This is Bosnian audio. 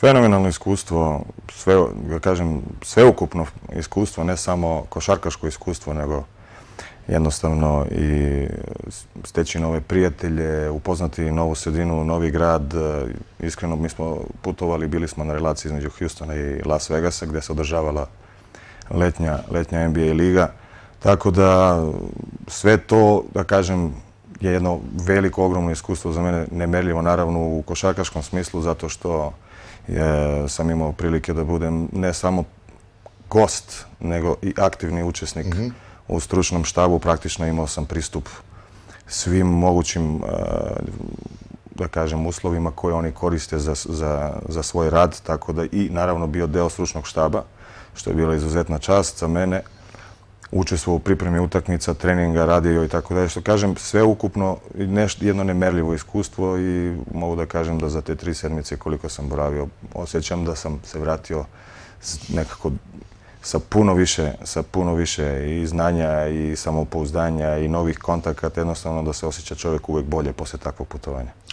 Fenomenalno iskustvo, sveukupno iskustvo, ne samo košarkaško iskustvo, nego jednostavno i steći nove prijatelje, upoznati novu sredinu, novi grad. Iskreno mi smo putovali, bili smo na relaciji između Houstona i Las Vegasa gdje se održavala letnja NBA liga. Tako da sve to, da kažem, je jedno veliko, ogromno iskustvo za mene, nemerljivo naravno u košarkaškom smislu, zato što e, sam imao prilike da budem ne samo gost, nego i aktivni učesnik mhm. u stručnom štabu. Praktično imao sam pristup svim mogućim, e, da kažem, uslovima koje oni koriste za svoj rad, tako da i naravno bio deo stručnog štaba, što je bila izuzetna čast za mene, učestvo u pripremi utakmica, treninga, radio i tako dalje. Što kažem, sve ukupno jedno nemerljivo iskustvo i mogu da kažem da za te tri sedmice koliko sam boravio, osjećam da sam se vratio nekako sa puno više, sa puno više i znanja i samopouzdanja i novih kontakata, jednostavno da se osjeća čovjek uvek bolje posle takvog putovanja.